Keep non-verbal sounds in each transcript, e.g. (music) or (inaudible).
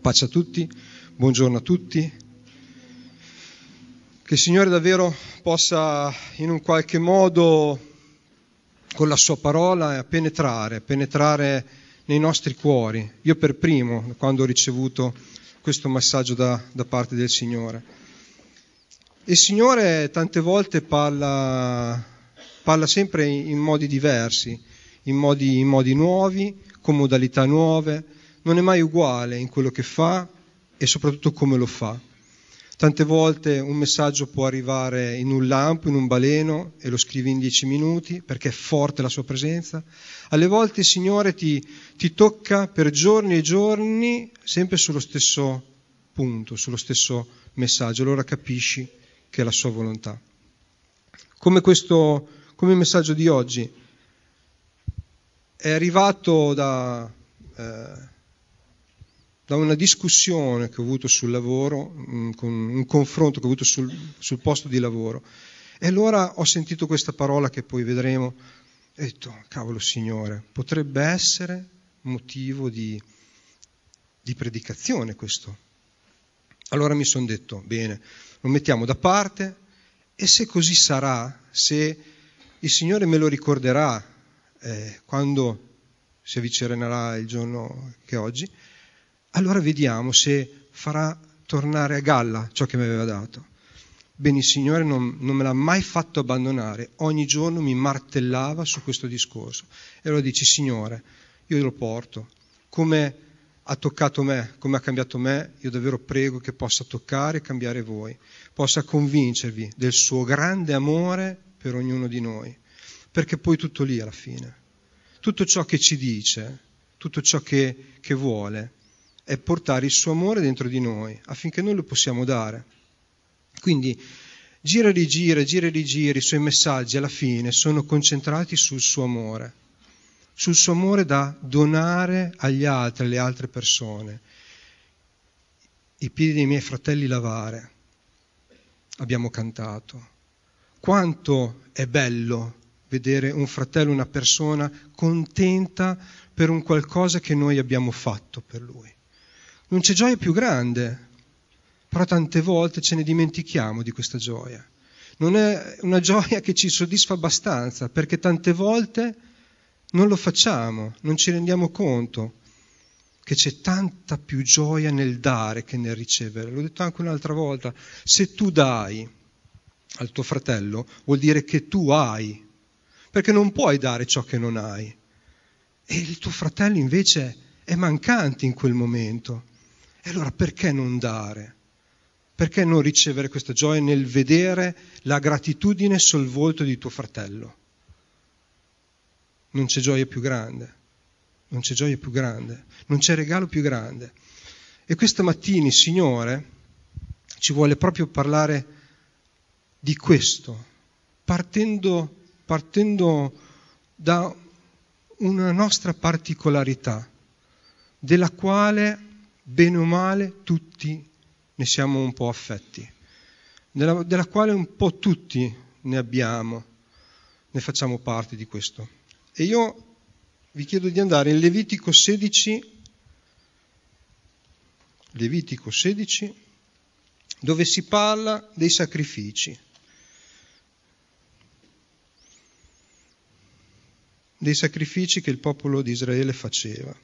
Pace a tutti, buongiorno a tutti. Che il Signore davvero possa in un qualche modo, con la sua parola, eh, penetrare, penetrare nei nostri cuori. Io per primo, quando ho ricevuto questo messaggio da, da parte del Signore. Il Signore tante volte parla, parla sempre in modi diversi, in modi, in modi nuovi, con modalità nuove non è mai uguale in quello che fa e soprattutto come lo fa. Tante volte un messaggio può arrivare in un lampo, in un baleno e lo scrivi in dieci minuti perché è forte la sua presenza. Alle volte il Signore ti, ti tocca per giorni e giorni sempre sullo stesso punto, sullo stesso messaggio. Allora capisci che è la sua volontà. Come, questo, come il messaggio di oggi è arrivato da... Eh, da una discussione che ho avuto sul lavoro, mm, con un confronto che ho avuto sul, sul posto di lavoro. E allora ho sentito questa parola che poi vedremo e ho detto, cavolo Signore, potrebbe essere motivo di, di predicazione questo. Allora mi sono detto, bene, lo mettiamo da parte e se così sarà, se il Signore me lo ricorderà eh, quando si avvicinerà il giorno che oggi, allora vediamo se farà tornare a galla ciò che mi aveva dato. Bene, il Signore non, non, me l'ha mai fatto abbandonare, ogni giorno mi martellava su questo discorso. E allora dici, Signore, io lo porto, come ha toccato me, come ha cambiato me, io davvero prego che possa toccare e cambiare voi, possa convincervi del suo grande amore per ognuno di noi, perché poi tutto lì alla fine, tutto ciò che ci dice, tutto ciò che, che vuole, è portare il suo amore dentro di noi affinché noi lo possiamo dare. Quindi gira e rigira, gira e rigira, i suoi messaggi alla fine sono concentrati sul suo amore, sul suo amore da donare agli altri, alle altre persone. I piedi dei miei fratelli lavare, abbiamo cantato. Quanto è bello vedere un fratello, una persona contenta per un qualcosa che noi abbiamo fatto per lui. Non c'è gioia più grande, però tante volte ce ne dimentichiamo di questa gioia. Non è una gioia che ci soddisfa abbastanza, perché tante volte non lo facciamo, non ci rendiamo conto che c'è tanta più gioia nel dare che nel ricevere. L'ho detto anche un'altra volta, se tu dai al tuo fratello vuol dire che tu hai, perché non puoi dare ciò che non hai. E il tuo fratello invece è mancante in quel momento. E allora perché non dare? Perché non ricevere questa gioia nel vedere la gratitudine sul volto di tuo fratello? Non c'è gioia più grande, non c'è gioia più grande, non c'è regalo più grande. E questa mattina il Signore ci vuole proprio parlare di questo, partendo, partendo da una nostra particolarità, della quale bene o male tutti ne siamo un po' affetti, della, della quale un po' tutti ne abbiamo, ne facciamo parte di questo. E io vi chiedo di andare in Levitico 16, Levitico 16, dove si parla dei sacrifici. dei sacrifici che il popolo di Israele faceva.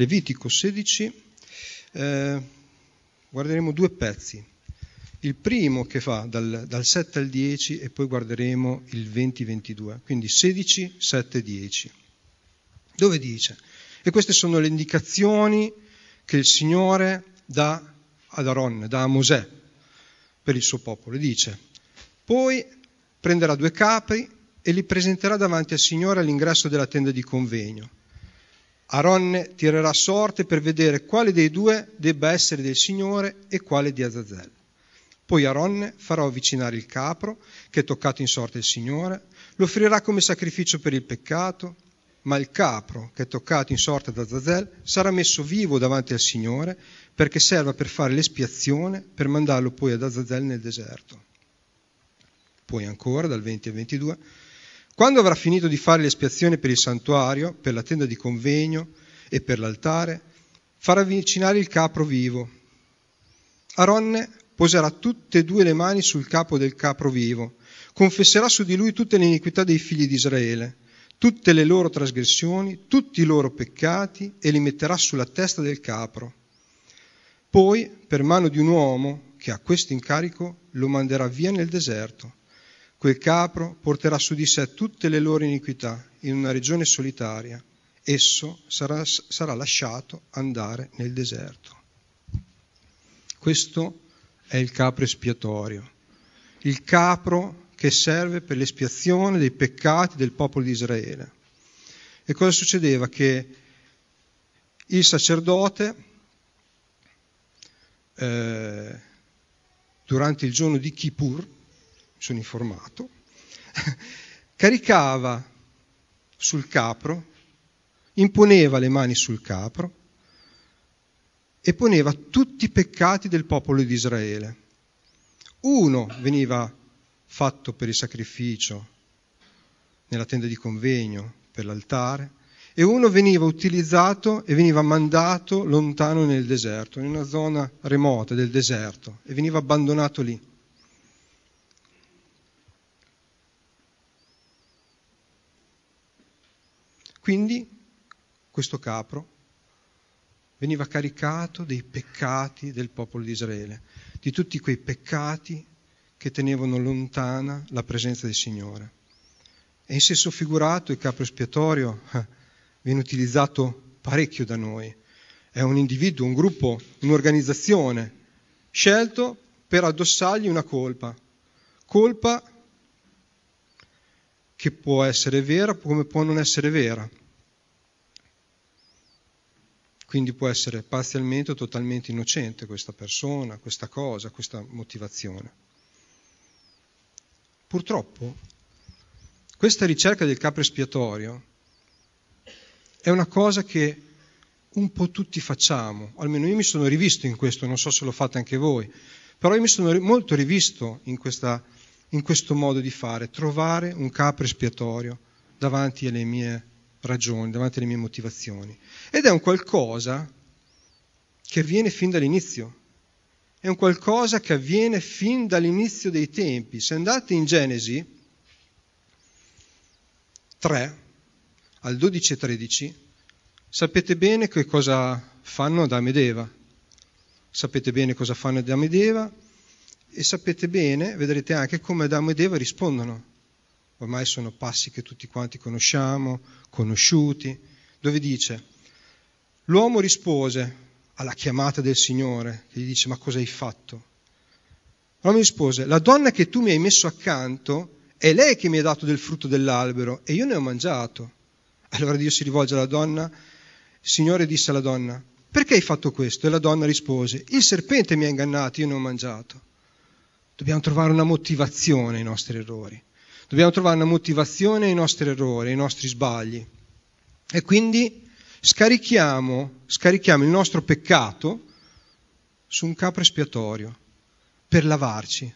Levitico 16 eh, guarderemo due pezzi. Il primo che fa dal, dal 7 al 10 e poi guarderemo il 20-22, quindi 16, 7, 10. Dove dice? E queste sono le indicazioni che il Signore dà ad Aaron, dà a Mosè per il suo popolo. Dice, poi prenderà due capri e li presenterà davanti al Signore all'ingresso della tenda di convegno Aronne tirerà sorte per vedere quale dei due debba essere del Signore e quale di Azazel. Poi Aronne farà avvicinare il capro, che è toccato in sorte il Signore, lo offrirà come sacrificio per il peccato, ma il capro, che è toccato in sorte da Azazel, sarà messo vivo davanti al Signore perché serva per fare l'espiazione, per mandarlo poi ad Azazel nel deserto. Poi ancora, dal 20 al 22, quando avrà finito di fare l'espiazione per il santuario, per la tenda di convegno e per l'altare, farà avvicinare il capro vivo. Aronne poserà tutte e due le mani sul capo del capro vivo, confesserà su di lui tutte le iniquità dei figli di Israele, tutte le loro trasgressioni, tutti i loro peccati e li metterà sulla testa del capro. Poi, per mano di un uomo che ha questo incarico, lo manderà via nel deserto Quel capro porterà su di sé tutte le loro iniquità in una regione solitaria. Esso sarà, sarà lasciato andare nel deserto. Questo è il capro espiatorio. Il capro che serve per l'espiazione dei peccati del popolo di Israele. E cosa succedeva? Che il sacerdote, eh, durante il giorno di Kippur, sono informato, (laughs) caricava sul capro, imponeva le mani sul capro e poneva tutti i peccati del popolo di Israele. Uno veniva fatto per il sacrificio nella tenda di convegno, per l'altare, e uno veniva utilizzato e veniva mandato lontano nel deserto, in una zona remota del deserto, e veniva abbandonato lì. Quindi questo capro veniva caricato dei peccati del popolo di Israele, di tutti quei peccati che tenevano lontana la presenza del Signore. E in senso figurato il capro espiatorio eh, viene utilizzato parecchio da noi. È un individuo, un gruppo, un'organizzazione scelto per addossargli una colpa, colpa che può essere vera come può non essere vera. Quindi può essere parzialmente o totalmente innocente questa persona, questa cosa, questa motivazione. Purtroppo questa ricerca del capro espiatorio è una cosa che un po' tutti facciamo, almeno io mi sono rivisto in questo, non so se lo fate anche voi, però io mi sono molto rivisto in questa in questo modo di fare, trovare un capo espiatorio davanti alle mie ragioni, davanti alle mie motivazioni. Ed è un qualcosa che avviene fin dall'inizio. È un qualcosa che avviene fin dall'inizio dei tempi. Se andate in Genesi 3, al 12 e 13, sapete bene che cosa fanno Adamo ed Eva. Sapete bene cosa fanno Adamo ed Eva e sapete bene, vedrete anche come Adamo ed Eva rispondono. Ormai sono passi che tutti quanti conosciamo, conosciuti, dove dice, l'uomo rispose alla chiamata del Signore, che gli dice, ma cosa hai fatto? L'uomo rispose, la donna che tu mi hai messo accanto è lei che mi ha dato del frutto dell'albero e io ne ho mangiato. Allora Dio si rivolge alla donna, il Signore disse alla donna, perché hai fatto questo? E la donna rispose, il serpente mi ha ingannato, io ne ho mangiato. Dobbiamo trovare una motivazione ai nostri errori. Dobbiamo trovare una motivazione ai nostri errori, ai nostri sbagli. E quindi scarichiamo, scarichiamo il nostro peccato su un capo espiatorio per lavarci,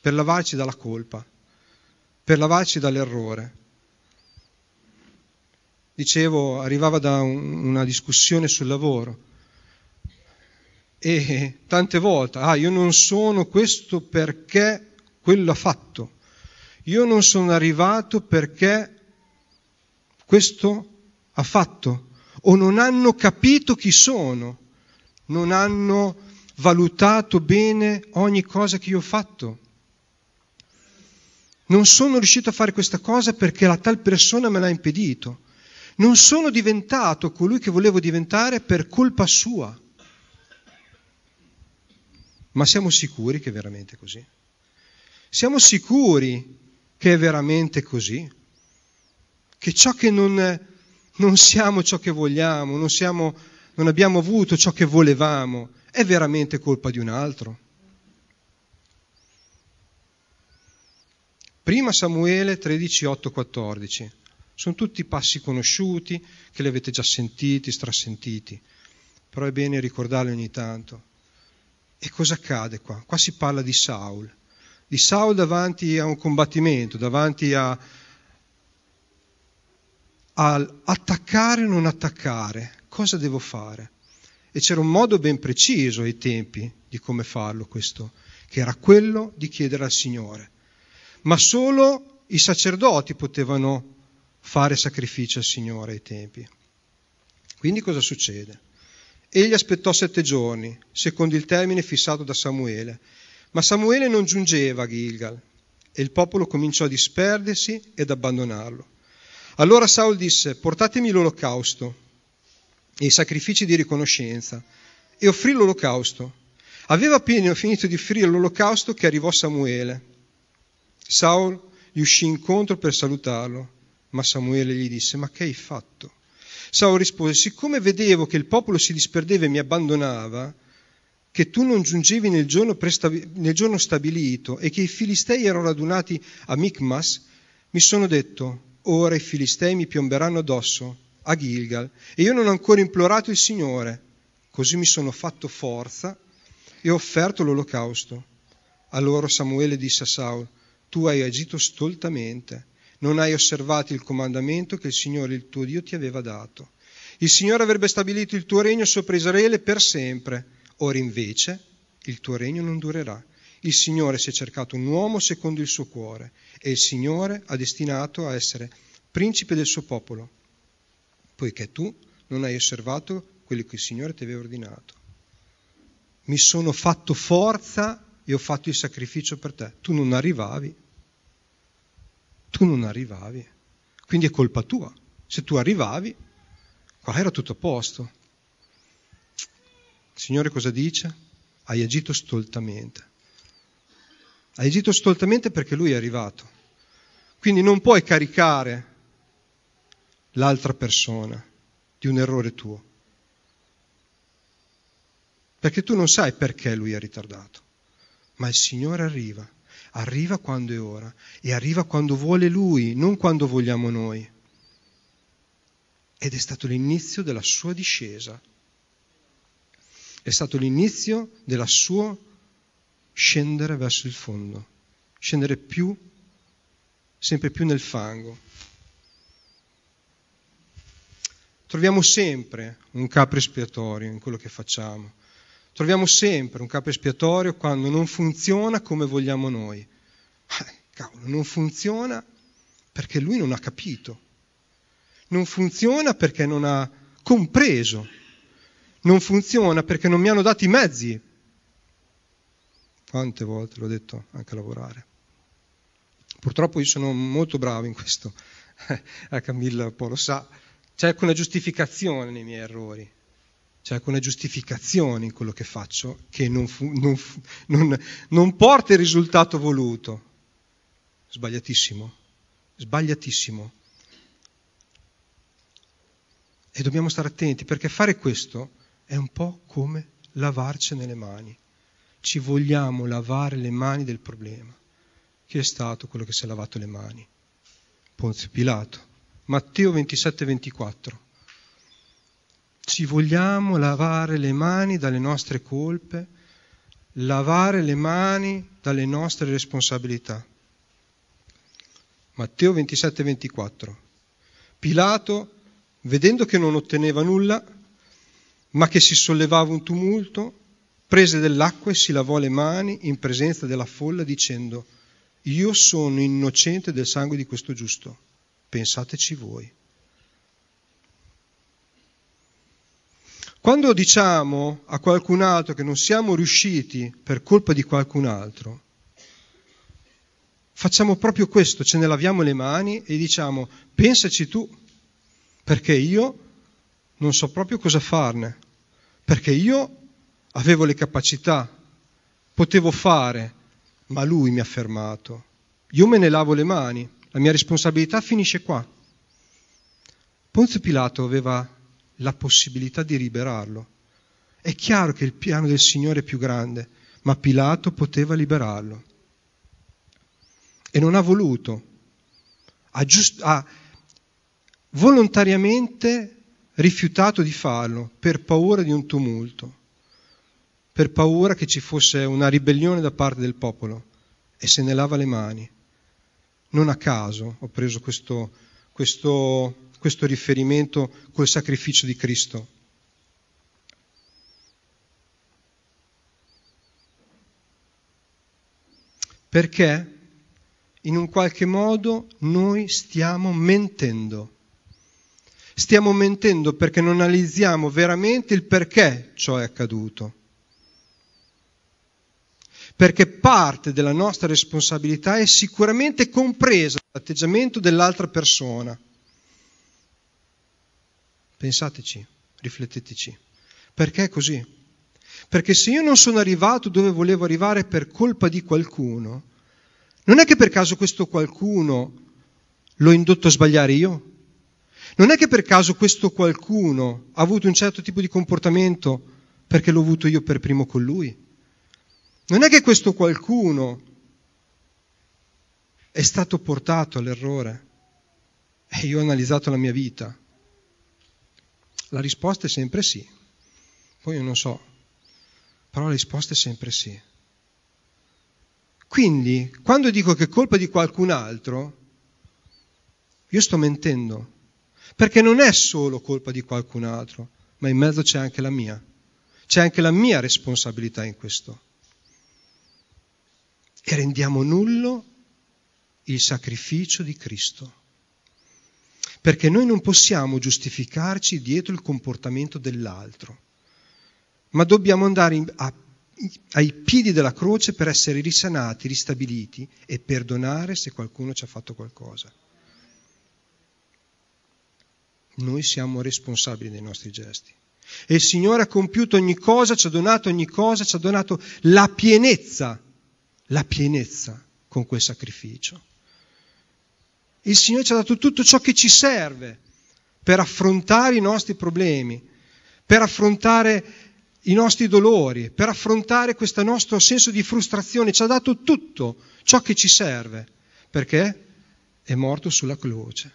per lavarci dalla colpa, per lavarci dall'errore dicevo, arrivava da un, una discussione sul lavoro e tante volte, ah, io non sono questo perché quello ha fatto, io non sono arrivato perché questo ha fatto, o non hanno capito chi sono, non hanno valutato bene ogni cosa che io ho fatto. Non sono riuscito a fare questa cosa perché la tal persona me l'ha impedito. Non sono diventato colui che volevo diventare per colpa sua. Ma siamo sicuri che è veramente così? Siamo sicuri che è veramente così? Che ciò che non, non siamo ciò che vogliamo, non, siamo, non abbiamo avuto ciò che volevamo, è veramente colpa di un altro? Prima Samuele 13, 8, 14. Sono tutti passi conosciuti, che li avete già sentiti, strasentiti, però è bene ricordarli ogni tanto. E cosa accade qua? Qua si parla di Saul, di Saul davanti a un combattimento, davanti a al attaccare o non attaccare, cosa devo fare? E c'era un modo ben preciso ai tempi di come farlo questo, che era quello di chiedere al Signore. Ma solo i sacerdoti potevano fare sacrificio al Signore ai tempi. Quindi cosa succede? Egli aspettò sette giorni, secondo il termine fissato da Samuele. Ma Samuele non giungeva a Gilgal e il popolo cominciò a disperdersi ed abbandonarlo. Allora Saul disse, portatemi l'olocausto e i sacrifici di riconoscenza. E offrì l'olocausto. Aveva appena finito di offrire l'olocausto che arrivò Samuele. Saul gli uscì incontro per salutarlo, ma Samuele gli disse, ma che hai fatto? Saul rispose, siccome vedevo che il popolo si disperdeva e mi abbandonava, che tu non giungevi nel giorno, prestabi- nel giorno stabilito e che i filistei erano radunati a Micmas, mi sono detto, ora i filistei mi piomberanno addosso a Gilgal e io non ho ancora implorato il Signore. Così mi sono fatto forza e ho offerto l'olocausto. Allora Samuele disse a Saul, tu hai agito stoltamente non hai osservato il comandamento che il Signore il tuo Dio ti aveva dato. Il Signore avrebbe stabilito il tuo regno sopra Israele per sempre, ora invece il tuo regno non durerà. Il Signore si è cercato un uomo secondo il suo cuore e il Signore ha destinato a essere principe del suo popolo, poiché tu non hai osservato quello che il Signore ti aveva ordinato. Mi sono fatto forza e ho fatto il sacrificio per te. Tu non arrivavi tu non arrivavi. Quindi è colpa tua. Se tu arrivavi, qua era tutto a posto. Il Signore cosa dice? Hai agito stoltamente. Hai agito stoltamente perché Lui è arrivato. Quindi non puoi caricare l'altra persona di un errore tuo. Perché tu non sai perché Lui è ritardato. Ma il Signore arriva arriva quando è ora e arriva quando vuole Lui, non quando vogliamo noi. Ed è stato l'inizio della sua discesa, è stato l'inizio della sua scendere verso il fondo, scendere più, sempre più nel fango. Troviamo sempre un capo espiatorio in quello che facciamo Troviamo sempre un capo espiatorio quando non funziona come vogliamo noi. Eh, cavolo, non funziona perché lui non ha capito. Non funziona perché non ha compreso. Non funziona perché non mi hanno dato i mezzi. Quante volte l'ho detto anche a lavorare. Purtroppo io sono molto bravo in questo. La (laughs) eh, Camilla un po' lo sa. Cerco una giustificazione nei miei errori c'è cioè, anche una giustificazione in quello che faccio che non, fu, non, fu, non, non porta il risultato voluto. Sbagliatissimo, sbagliatissimo. E dobbiamo stare attenti perché fare questo è un po' come lavarci nelle mani. Ci vogliamo lavare le mani del problema. Chi è stato quello che si è lavato le mani? Ponzio Pilato. Matteo 27-24 ci vogliamo lavare le mani dalle nostre colpe, lavare le mani dalle nostre responsabilità. Matteo 27-24. Pilato, vedendo che non otteneva nulla, ma che si sollevava un tumulto, prese dell'acqua e si lavò le mani in presenza della folla dicendo, io sono innocente del sangue di questo giusto, pensateci voi. Quando diciamo a qualcun altro che non siamo riusciti per colpa di qualcun altro, facciamo proprio questo, ce ne laviamo le mani e diciamo pensaci tu, perché io non so proprio cosa farne, perché io avevo le capacità, potevo fare, ma lui mi ha fermato. Io me ne lavo le mani, la mia responsabilità finisce qua. Ponzio Pilato aveva la possibilità di liberarlo. È chiaro che il piano del Signore è più grande, ma Pilato poteva liberarlo. E non ha voluto, ha, giust- ha volontariamente rifiutato di farlo per paura di un tumulto, per paura che ci fosse una ribellione da parte del popolo e se ne lava le mani. Non a caso ho preso questo, questo questo riferimento col sacrificio di Cristo. Perché in un qualche modo noi stiamo mentendo. Stiamo mentendo perché non analizziamo veramente il perché ciò è accaduto. Perché parte della nostra responsabilità è sicuramente compresa dall'atteggiamento dell'altra persona. Pensateci, rifletteteci. Perché è così? Perché se io non sono arrivato dove volevo arrivare per colpa di qualcuno, non è che per caso questo qualcuno l'ho indotto a sbagliare io? Non è che per caso questo qualcuno ha avuto un certo tipo di comportamento perché l'ho avuto io per primo con lui? Non è che questo qualcuno è stato portato all'errore? E io ho analizzato la mia vita la risposta è sempre sì. Poi io non so, però la risposta è sempre sì. Quindi, quando dico che è colpa di qualcun altro, io sto mentendo, perché non è solo colpa di qualcun altro, ma in mezzo c'è anche la mia. C'è anche la mia responsabilità in questo. E rendiamo nullo il sacrificio di Cristo perché noi non possiamo giustificarci dietro il comportamento dell'altro, ma dobbiamo andare a, ai piedi della croce per essere risanati, ristabiliti e perdonare se qualcuno ci ha fatto qualcosa. Noi siamo responsabili dei nostri gesti. E il Signore ha compiuto ogni cosa, ci ha donato ogni cosa, ci ha donato la pienezza, la pienezza con quel sacrificio il Signore ci ha dato tutto ciò che ci serve per affrontare i nostri problemi, per affrontare i nostri dolori, per affrontare questo nostro senso di frustrazione. Ci ha dato tutto ciò che ci serve, perché è morto sulla croce.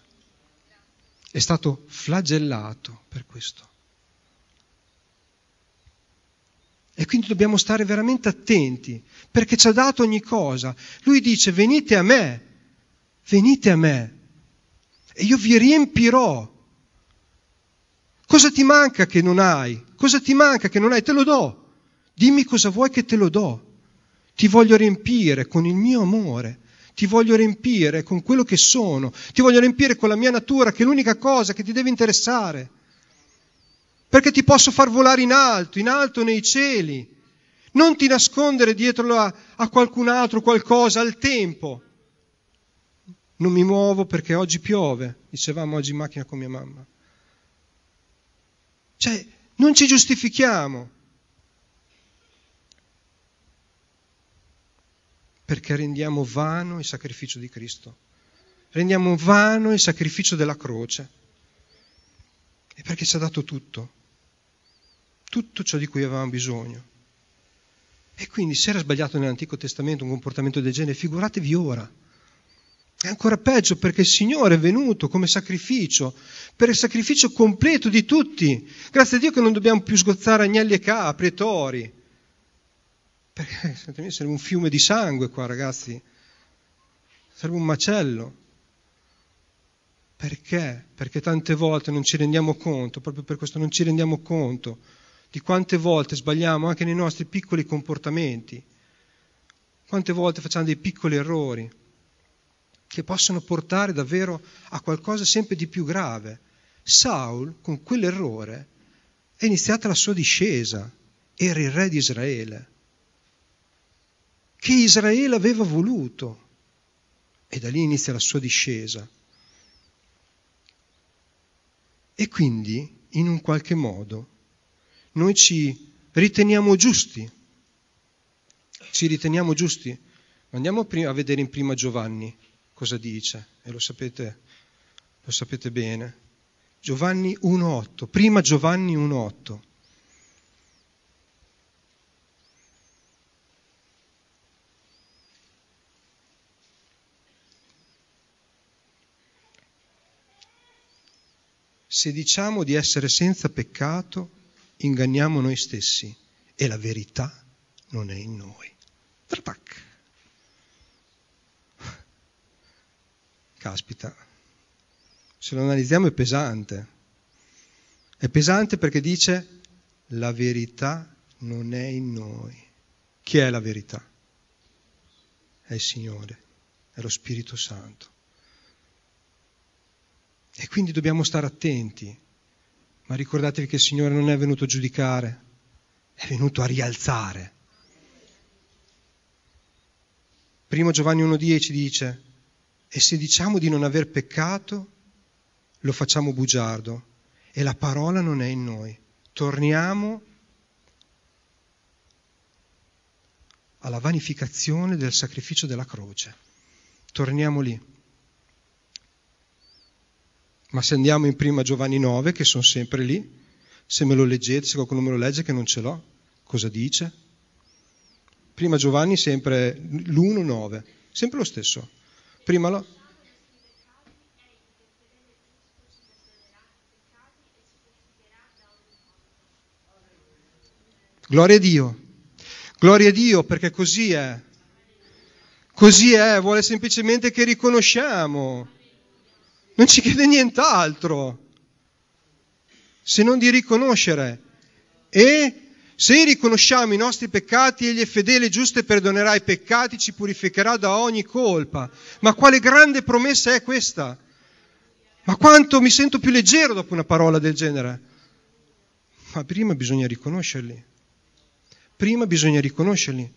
È stato flagellato per questo. E quindi dobbiamo stare veramente attenti, perché ci ha dato ogni cosa. Lui dice, venite a me, venite a me e io vi riempirò. Cosa ti manca che non hai? Cosa ti manca che non hai? Te lo do. Dimmi cosa vuoi che te lo do. Ti voglio riempire con il mio amore, ti voglio riempire con quello che sono, ti voglio riempire con la mia natura, che è l'unica cosa che ti deve interessare. Perché ti posso far volare in alto, in alto nei cieli. Non ti nascondere dietro a, a qualcun altro, qualcosa, al tempo non mi muovo perché oggi piove, dicevamo oggi in macchina con mia mamma. Cioè, non ci giustifichiamo. Perché rendiamo vano il sacrificio di Cristo. Rendiamo vano il sacrificio della croce. E perché ci ha dato tutto. Tutto ciò di cui avevamo bisogno. E quindi se era sbagliato nell'Antico Testamento un comportamento del genere, figuratevi ora. È ancora peggio perché il Signore è venuto come sacrificio, per il sacrificio completo di tutti. Grazie a Dio che non dobbiamo più sgozzare agnelli e capri e tori. Perché eh, sarebbe un fiume di sangue qua, ragazzi. Sarebbe un macello. Perché? Perché tante volte non ci rendiamo conto, proprio per questo non ci rendiamo conto di quante volte sbagliamo anche nei nostri piccoli comportamenti. Quante volte facciamo dei piccoli errori che possono portare davvero a qualcosa sempre di più grave. Saul, con quell'errore, è iniziata la sua discesa, era il re di Israele, che Israele aveva voluto, e da lì inizia la sua discesa. E quindi, in un qualche modo, noi ci riteniamo giusti, ci riteniamo giusti. Andiamo a vedere in prima Giovanni, cosa dice e lo sapete, lo sapete bene. Giovanni 1.8, prima Giovanni 1.8. Se diciamo di essere senza peccato, inganniamo noi stessi e la verità non è in noi. Trapac. Caspita, se lo analizziamo è pesante. È pesante perché dice la verità non è in noi. Chi è la verità? È il Signore, è lo Spirito Santo. E quindi dobbiamo stare attenti, ma ricordatevi che il Signore non è venuto a giudicare, è venuto a rialzare. Primo Giovanni 1.10 dice, e se diciamo di non aver peccato, lo facciamo bugiardo e la parola non è in noi. Torniamo alla vanificazione del sacrificio della croce. Torniamo lì. Ma se andiamo in prima Giovanni 9, che sono sempre lì, se me lo leggete, se qualcuno me lo legge che non ce l'ho, cosa dice? Prima Giovanni sempre l'1-9, sempre lo stesso. Prima lo... Gloria a Dio. Gloria a Dio perché così è. Così è, vuole semplicemente che riconosciamo. Non ci chiede nient'altro se non di riconoscere e se riconosciamo i nostri peccati, Egli è fedele e giusto e perdonerà i peccati, ci purificherà da ogni colpa. Ma quale grande promessa è questa? Ma quanto mi sento più leggero dopo una parola del genere? Ma prima bisogna riconoscerli. Prima bisogna riconoscerli.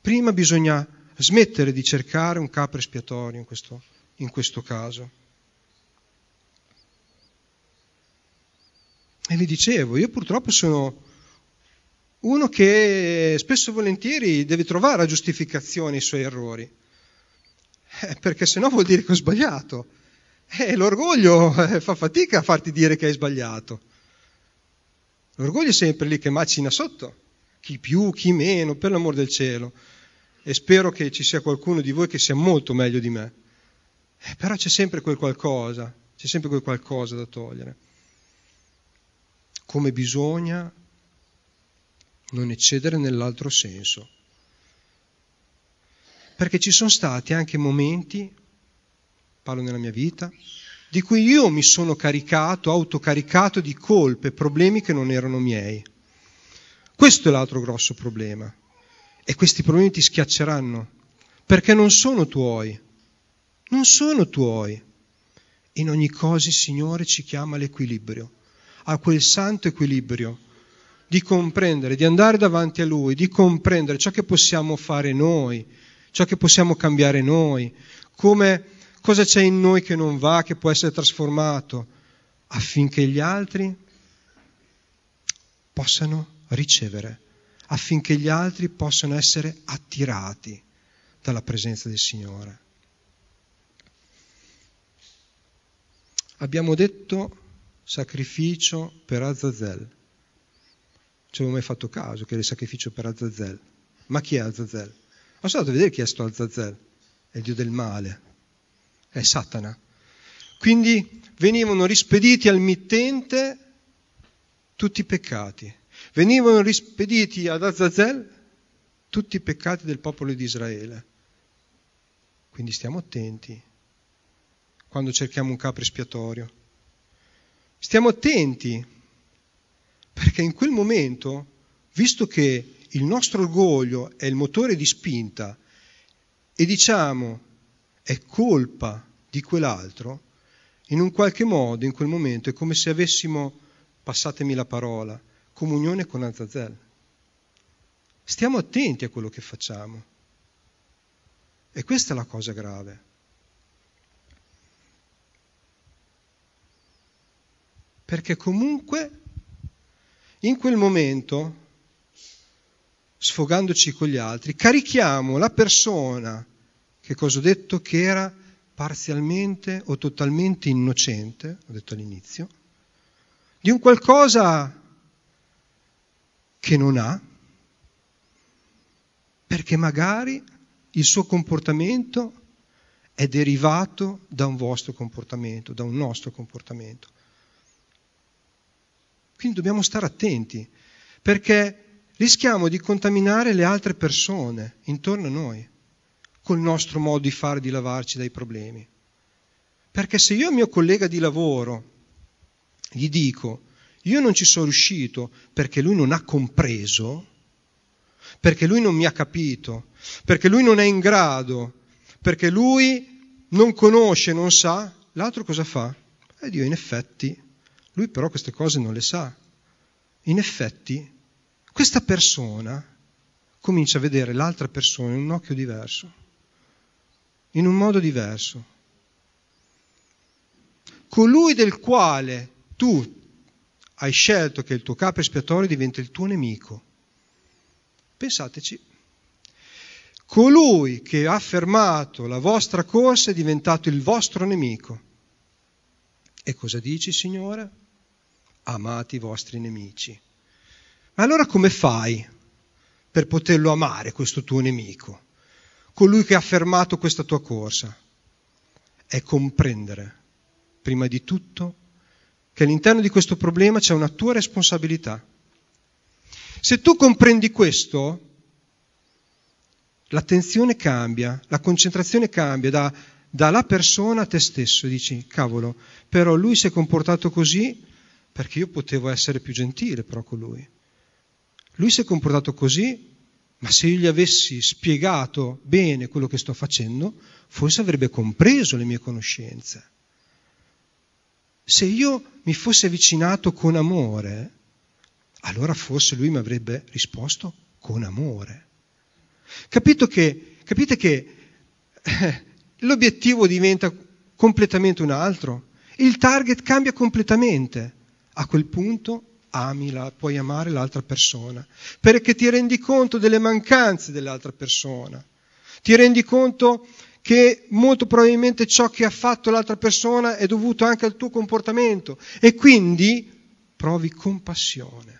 Prima bisogna smettere di cercare un capo espiatorio in questo, in questo caso. E vi dicevo, io purtroppo sono uno che spesso e volentieri deve trovare a giustificazione i suoi errori, eh, perché se no vuol dire che ho sbagliato. E eh, l'orgoglio eh, fa fatica a farti dire che hai sbagliato. L'orgoglio è sempre lì che macina sotto, chi più, chi meno, per l'amor del cielo. E spero che ci sia qualcuno di voi che sia molto meglio di me. Eh, però c'è sempre quel qualcosa, c'è sempre quel qualcosa da togliere. Come bisogna non eccedere nell'altro senso. Perché ci sono stati anche momenti, parlo nella mia vita, di cui io mi sono caricato, autocaricato di colpe, problemi che non erano miei. Questo è l'altro grosso problema. E questi problemi ti schiacceranno, perché non sono tuoi. Non sono tuoi. In ogni cosa il Signore ci chiama all'equilibrio, a quel santo equilibrio di comprendere, di andare davanti a Lui, di comprendere ciò che possiamo fare noi, ciò che possiamo cambiare noi, come, cosa c'è in noi che non va, che può essere trasformato, affinché gli altri possano ricevere, affinché gli altri possano essere attirati dalla presenza del Signore. Abbiamo detto sacrificio per Azazel ci avevo mai fatto caso che era il sacrificio per Azazel. Ma chi è Azazel? Ma sono andato a vedere chi è sto Azazel. È il dio del male, è Satana. Quindi venivano rispediti al mittente tutti i peccati. Venivano rispediti ad Azazel tutti i peccati del popolo di Israele. Quindi stiamo attenti quando cerchiamo un capo espiatorio. Stiamo attenti perché in quel momento, visto che il nostro orgoglio è il motore di spinta e diciamo è colpa di quell'altro, in un qualche modo in quel momento è come se avessimo, passatemi la parola, comunione con Azazel. Stiamo attenti a quello che facciamo. E questa è la cosa grave. Perché comunque in quel momento, sfogandoci con gli altri, carichiamo la persona, che cosa ho detto, che era parzialmente o totalmente innocente, ho detto all'inizio, di un qualcosa che non ha, perché magari il suo comportamento è derivato da un vostro comportamento, da un nostro comportamento. Quindi dobbiamo stare attenti, perché rischiamo di contaminare le altre persone intorno a noi col nostro modo di fare, di lavarci dai problemi. Perché se io al mio collega di lavoro gli dico, io non ci sono riuscito perché lui non ha compreso, perché lui non mi ha capito, perché lui non è in grado, perché lui non conosce, non sa, l'altro cosa fa? E eh, Dio in effetti lui però queste cose non le sa. In effetti, questa persona comincia a vedere l'altra persona in un occhio diverso, in un modo diverso. Colui del quale tu hai scelto che il tuo capo espiatorio diventa il tuo nemico. Pensateci. Colui che ha fermato la vostra corsa è diventato il vostro nemico. E cosa dici, Signore? amate i vostri nemici. Ma allora come fai per poterlo amare questo tuo nemico, colui che ha fermato questa tua corsa? È comprendere, prima di tutto, che all'interno di questo problema c'è una tua responsabilità. Se tu comprendi questo, l'attenzione cambia, la concentrazione cambia da, dalla persona a te stesso. Dici, cavolo, però lui si è comportato così perché io potevo essere più gentile però con lui. Lui si è comportato così, ma se io gli avessi spiegato bene quello che sto facendo, forse avrebbe compreso le mie conoscenze. Se io mi fossi avvicinato con amore, allora forse lui mi avrebbe risposto con amore. Che, capite che eh, l'obiettivo diventa completamente un altro, il target cambia completamente a quel punto ami, la, puoi amare l'altra persona, perché ti rendi conto delle mancanze dell'altra persona, ti rendi conto che molto probabilmente ciò che ha fatto l'altra persona è dovuto anche al tuo comportamento e quindi provi compassione.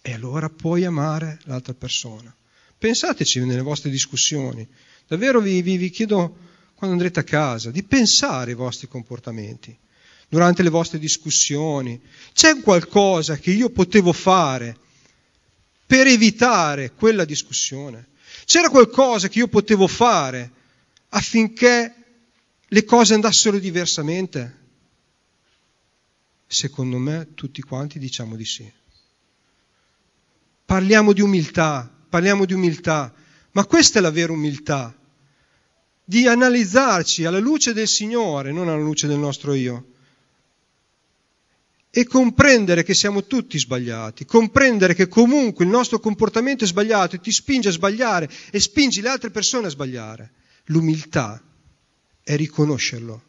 E allora puoi amare l'altra persona. Pensateci nelle vostre discussioni. Davvero vi, vi, vi chiedo, quando andrete a casa, di pensare ai vostri comportamenti durante le vostre discussioni, c'è qualcosa che io potevo fare per evitare quella discussione? C'era qualcosa che io potevo fare affinché le cose andassero diversamente? Secondo me tutti quanti diciamo di sì. Parliamo di umiltà, parliamo di umiltà, ma questa è la vera umiltà, di analizzarci alla luce del Signore, non alla luce del nostro io e comprendere che siamo tutti sbagliati, comprendere che comunque il nostro comportamento è sbagliato e ti spinge a sbagliare e spingi le altre persone a sbagliare. L'umiltà è riconoscerlo.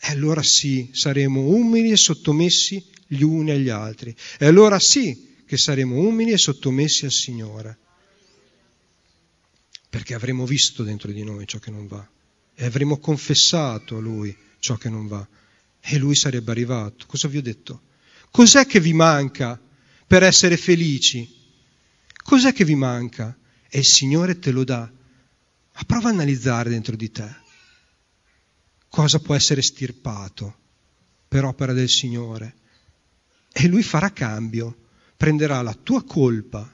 E allora sì, saremo umili e sottomessi gli uni agli altri. E allora sì che saremo umili e sottomessi al Signore. Perché avremo visto dentro di noi ciò che non va e avremo confessato a Lui ciò che non va e lui sarebbe arrivato. Cosa vi ho detto? Cos'è che vi manca per essere felici? Cos'è che vi manca? E il Signore te lo dà. Ma prova a analizzare dentro di te cosa può essere stirpato per opera del Signore. E lui farà cambio, prenderà la tua colpa,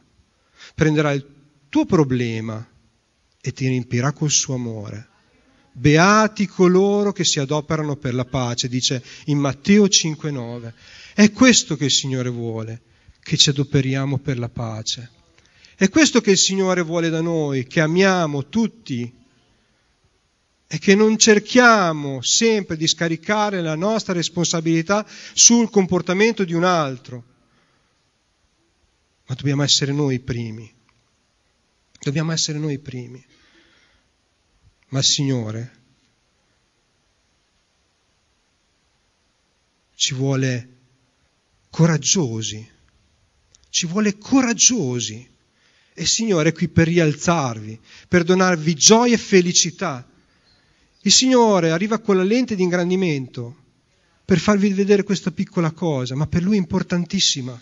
prenderà il tuo problema e ti riempirà col suo amore. Beati coloro che si adoperano per la pace, dice in Matteo 5,9. È questo che il Signore vuole, che ci adoperiamo per la pace. È questo che il Signore vuole da noi, che amiamo tutti e che non cerchiamo sempre di scaricare la nostra responsabilità sul comportamento di un altro, ma dobbiamo essere noi i primi. Dobbiamo essere noi i primi ma Signore ci vuole coraggiosi, ci vuole coraggiosi. E Signore è qui per rialzarvi, per donarvi gioia e felicità. Il Signore arriva con la lente di ingrandimento per farvi vedere questa piccola cosa, ma per Lui è importantissima,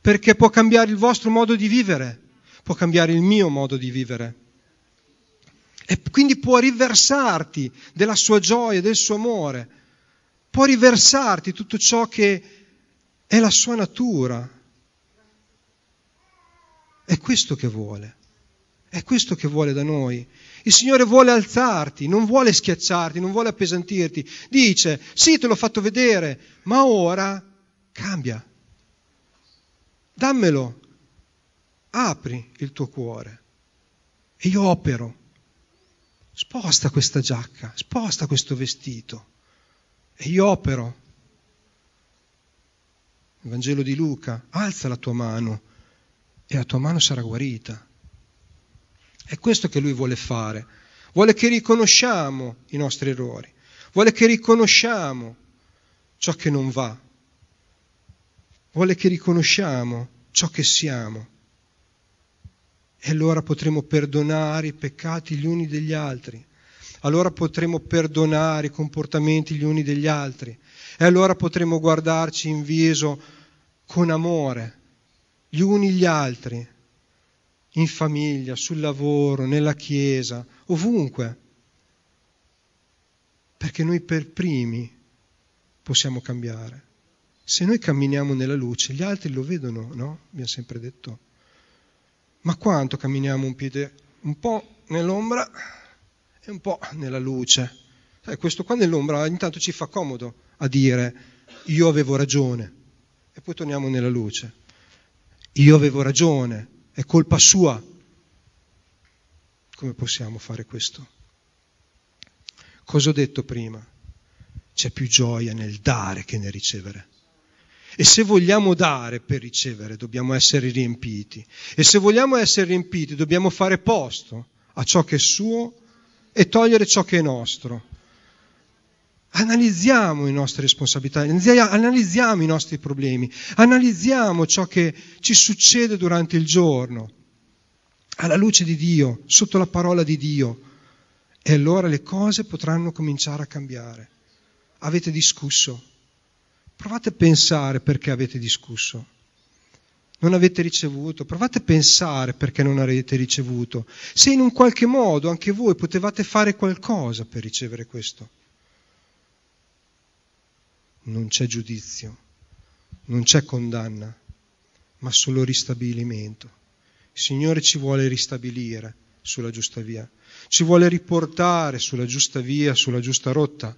perché può cambiare il vostro modo di vivere, può cambiare il mio modo di vivere. E quindi può riversarti della sua gioia, del suo amore, può riversarti tutto ciò che è la sua natura. È questo che vuole, è questo che vuole da noi. Il Signore vuole alzarti, non vuole schiacciarti, non vuole appesantirti. Dice, sì, te l'ho fatto vedere, ma ora cambia. Dammelo, apri il tuo cuore e io opero sposta questa giacca, sposta questo vestito. E io opero. Il Vangelo di Luca, alza la tua mano e la tua mano sarà guarita. È questo che lui vuole fare. Vuole che riconosciamo i nostri errori, vuole che riconosciamo ciò che non va, vuole che riconosciamo ciò che siamo e allora potremo perdonare i peccati gli uni degli altri. Allora potremo perdonare i comportamenti gli uni degli altri. E allora potremo guardarci in viso con amore gli uni gli altri, in famiglia, sul lavoro, nella chiesa, ovunque. Perché noi per primi possiamo cambiare. Se noi camminiamo nella luce, gli altri lo vedono, no? Mi ha sempre detto. Ma quanto camminiamo un piede? Un po' nell'ombra e un po' nella luce. Sai, questo qua nell'ombra ogni tanto ci fa comodo a dire io avevo ragione e poi torniamo nella luce. Io avevo ragione, è colpa sua. Come possiamo fare questo? Cosa ho detto prima? C'è più gioia nel dare che nel ricevere. E se vogliamo dare per ricevere, dobbiamo essere riempiti. E se vogliamo essere riempiti, dobbiamo fare posto a ciò che è suo e togliere ciò che è nostro. Analizziamo le nostre responsabilità, analizziamo i nostri problemi, analizziamo ciò che ci succede durante il giorno, alla luce di Dio, sotto la parola di Dio. E allora le cose potranno cominciare a cambiare. Avete discusso, Provate a pensare perché avete discusso. Non avete ricevuto, provate a pensare perché non avete ricevuto. Se in un qualche modo anche voi potevate fare qualcosa per ricevere questo. Non c'è giudizio, non c'è condanna, ma solo ristabilimento. Il Signore ci vuole ristabilire sulla giusta via, ci vuole riportare sulla giusta via, sulla giusta rotta.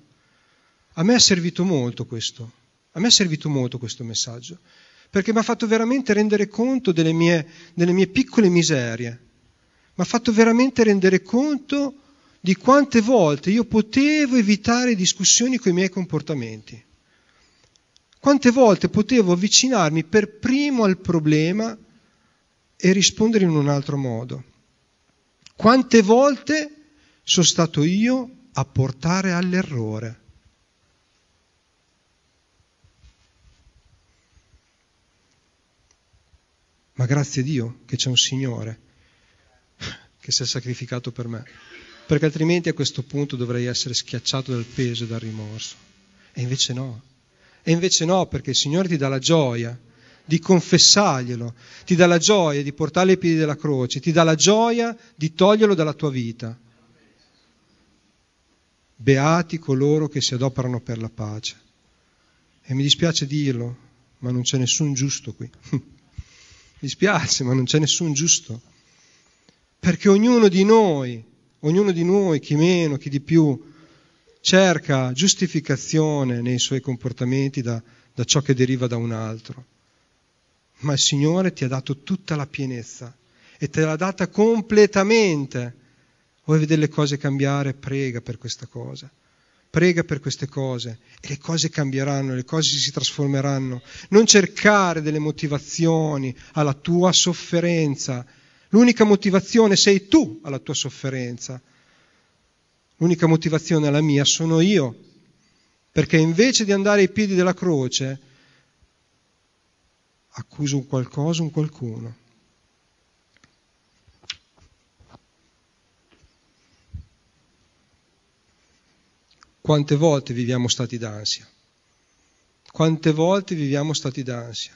A me è servito molto questo. A me è servito molto questo messaggio, perché mi ha fatto veramente rendere conto delle mie, delle mie piccole miserie, mi ha fatto veramente rendere conto di quante volte io potevo evitare discussioni con i miei comportamenti, quante volte potevo avvicinarmi per primo al problema e rispondere in un altro modo, quante volte sono stato io a portare all'errore. ma grazie a Dio che c'è un Signore che si è sacrificato per me, perché altrimenti a questo punto dovrei essere schiacciato dal peso e dal rimorso. E invece no, e invece no perché il Signore ti dà la gioia di confessarglielo, ti dà la gioia di portarlo ai piedi della croce, ti dà la gioia di toglierlo dalla tua vita. Beati coloro che si adoperano per la pace. E mi dispiace dirlo, ma non c'è nessun giusto qui. (laughs) Mi spiace, ma non c'è nessun giusto. Perché ognuno di noi, ognuno di noi, chi meno, chi di più, cerca giustificazione nei suoi comportamenti da, da ciò che deriva da un altro. Ma il Signore ti ha dato tutta la pienezza e te l'ha data completamente. Vuoi vedere le cose cambiare? Prega per questa cosa. Prega per queste cose e le cose cambieranno, le cose si trasformeranno. Non cercare delle motivazioni alla tua sofferenza. L'unica motivazione sei tu alla tua sofferenza. L'unica motivazione alla mia sono io. Perché invece di andare ai piedi della croce, accuso un qualcosa, un qualcuno. Quante volte viviamo stati d'ansia? Quante volte viviamo stati d'ansia?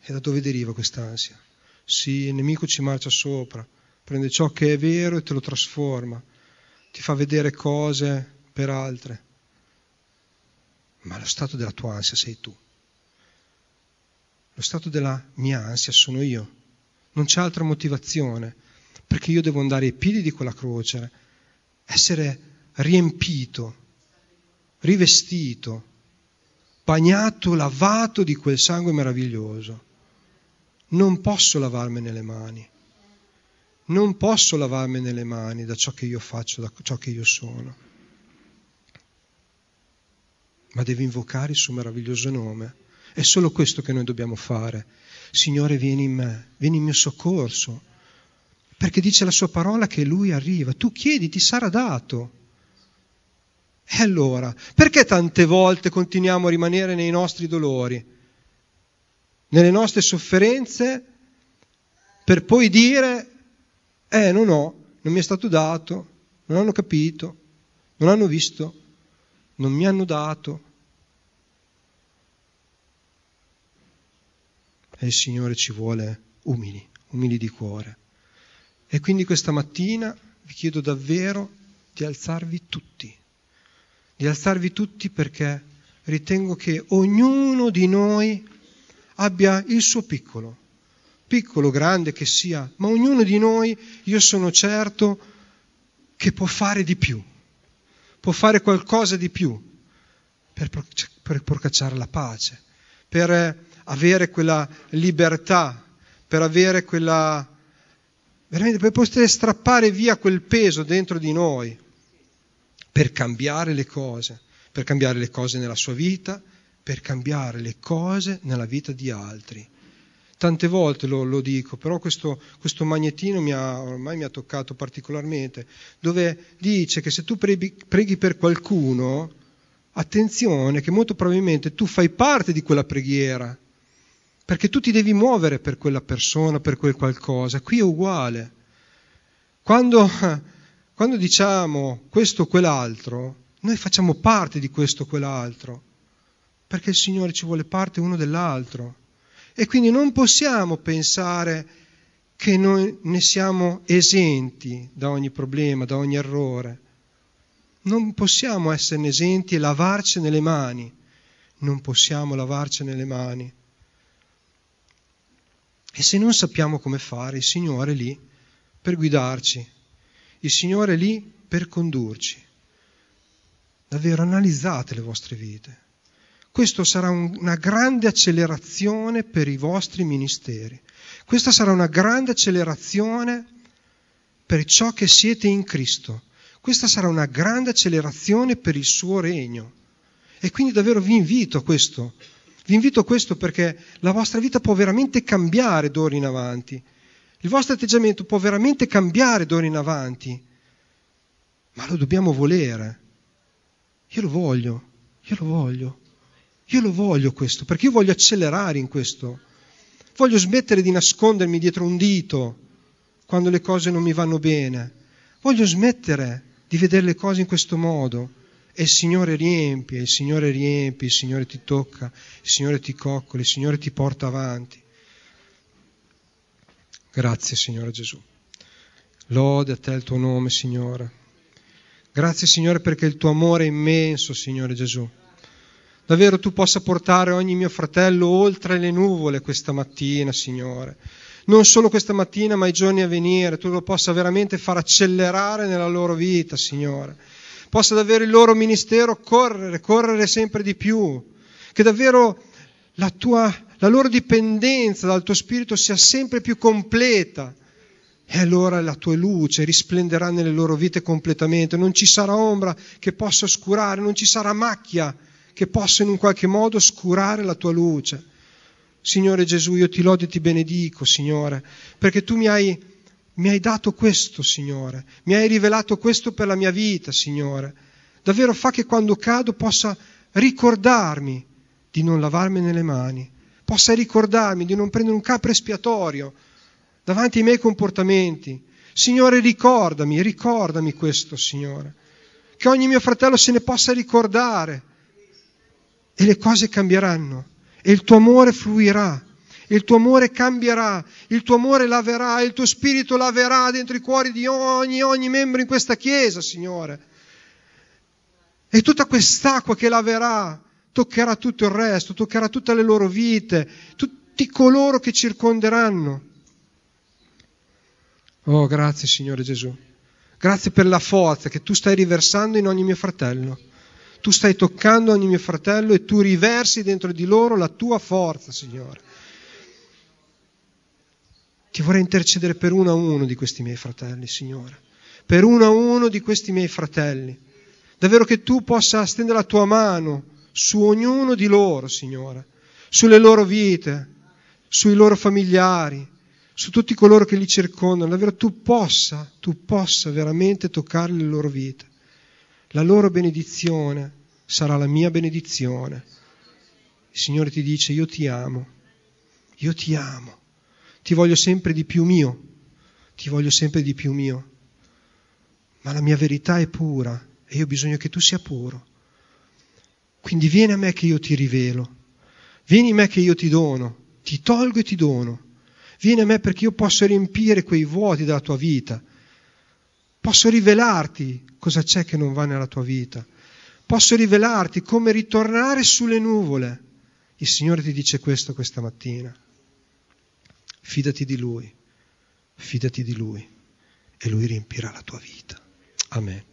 E da dove deriva quest'ansia? Sì, il nemico ci marcia sopra, prende ciò che è vero e te lo trasforma, ti fa vedere cose per altre. Ma lo stato della tua ansia sei tu. Lo stato della mia ansia sono io. Non c'è altra motivazione, perché io devo andare ai piedi di quella croce, essere riempito, rivestito, bagnato, lavato di quel sangue meraviglioso. Non posso lavarmene le mani. Non posso lavarmene le mani da ciò che io faccio, da ciò che io sono. Ma devo invocare il suo meraviglioso nome. È solo questo che noi dobbiamo fare. Signore, vieni in me, vieni in mio soccorso. Perché dice la sua parola che lui arriva. Tu chiedi, ti sarà dato. E allora, perché tante volte continuiamo a rimanere nei nostri dolori, nelle nostre sofferenze, per poi dire, eh non ho, non mi è stato dato, non hanno capito, non hanno visto, non mi hanno dato. E il Signore ci vuole umili, umili di cuore. E quindi questa mattina vi chiedo davvero di alzarvi tutti di alzarvi tutti perché ritengo che ognuno di noi abbia il suo piccolo, piccolo, grande che sia, ma ognuno di noi, io sono certo, che può fare di più, può fare qualcosa di più per, cioè, per procacciare la pace, per eh, avere quella libertà, per avere quella veramente per poter strappare via quel peso dentro di noi per cambiare le cose, per cambiare le cose nella sua vita, per cambiare le cose nella vita di altri. Tante volte lo, lo dico, però questo, questo magnetino mi ha, ormai mi ha toccato particolarmente, dove dice che se tu preghi, preghi per qualcuno, attenzione che molto probabilmente tu fai parte di quella preghiera, perché tu ti devi muovere per quella persona, per quel qualcosa. Qui è uguale. Quando quando diciamo questo o quell'altro, noi facciamo parte di questo o quell'altro, perché il Signore ci vuole parte uno dell'altro. E quindi non possiamo pensare che noi ne siamo esenti da ogni problema, da ogni errore. Non possiamo esserne esenti e lavarci nelle mani. Non possiamo lavarci nelle mani. E se non sappiamo come fare, il Signore è lì per guidarci, il Signore è lì per condurci. Davvero, analizzate le vostre vite. Questo sarà un, una grande accelerazione per i vostri ministeri. Questa sarà una grande accelerazione per ciò che siete in Cristo. Questa sarà una grande accelerazione per il suo regno. E quindi davvero vi invito a questo. Vi invito a questo perché la vostra vita può veramente cambiare d'ora in avanti. Il vostro atteggiamento può veramente cambiare d'ora in avanti, ma lo dobbiamo volere. Io lo voglio, io lo voglio, io lo voglio questo, perché io voglio accelerare in questo. Voglio smettere di nascondermi dietro un dito quando le cose non mi vanno bene. Voglio smettere di vedere le cose in questo modo. E il Signore riempie, il Signore riempie, il Signore ti tocca, il Signore ti coccola, il Signore ti porta avanti. Grazie Signore Gesù. Lode a te il tuo nome, Signore. Grazie Signore perché il tuo amore è immenso, Signore Gesù. Davvero tu possa portare ogni mio fratello oltre le nuvole questa mattina, Signore. Non solo questa mattina, ma i giorni a venire, tu lo possa veramente far accelerare nella loro vita, Signore. Possa davvero il loro ministero correre, correre sempre di più. Che davvero la tua la loro dipendenza dal tuo spirito sia sempre più completa. E allora la tua luce risplenderà nelle loro vite completamente, non ci sarà ombra che possa oscurare, non ci sarà macchia che possa in un qualche modo oscurare la tua luce. Signore Gesù, io ti lodo e ti benedico, Signore, perché tu mi hai, mi hai dato questo, Signore, mi hai rivelato questo per la mia vita, Signore. Davvero fa che quando cado possa ricordarmi di non lavarmi nelle mani, possa ricordarmi di non prendere un capo espiatorio davanti ai miei comportamenti. Signore, ricordami, ricordami questo, Signore. Che ogni mio fratello se ne possa ricordare e le cose cambieranno e il tuo amore fluirà. il tuo amore cambierà, il tuo amore laverà, il tuo spirito laverà dentro i cuori di ogni, ogni membro in questa chiesa, Signore. E tutta quest'acqua che laverà toccherà tutto il resto, toccherà tutte le loro vite, tutti coloro che circonderanno. Oh, grazie Signore Gesù. Grazie per la forza che tu stai riversando in ogni mio fratello. Tu stai toccando ogni mio fratello e tu riversi dentro di loro la tua forza, Signore. Ti vorrei intercedere per uno a uno di questi miei fratelli, Signore. Per uno a uno di questi miei fratelli. Davvero che tu possa stendere la tua mano su ognuno di loro, Signore, sulle loro vite, sui loro familiari, su tutti coloro che li circondano, davvero tu possa, tu possa veramente toccare le loro vite. La loro benedizione sarà la mia benedizione. Il Signore ti dice io ti amo, io ti amo, ti voglio sempre di più mio, ti voglio sempre di più mio, ma la mia verità è pura e io ho bisogno che tu sia puro. Quindi vieni a me che io ti rivelo, vieni a me che io ti dono, ti tolgo e ti dono. Vieni a me perché io posso riempire quei vuoti della tua vita. Posso rivelarti cosa c'è che non va nella tua vita. Posso rivelarti come ritornare sulle nuvole. Il Signore ti dice questo questa mattina. Fidati di Lui, fidati di Lui e Lui riempirà la tua vita. Amen.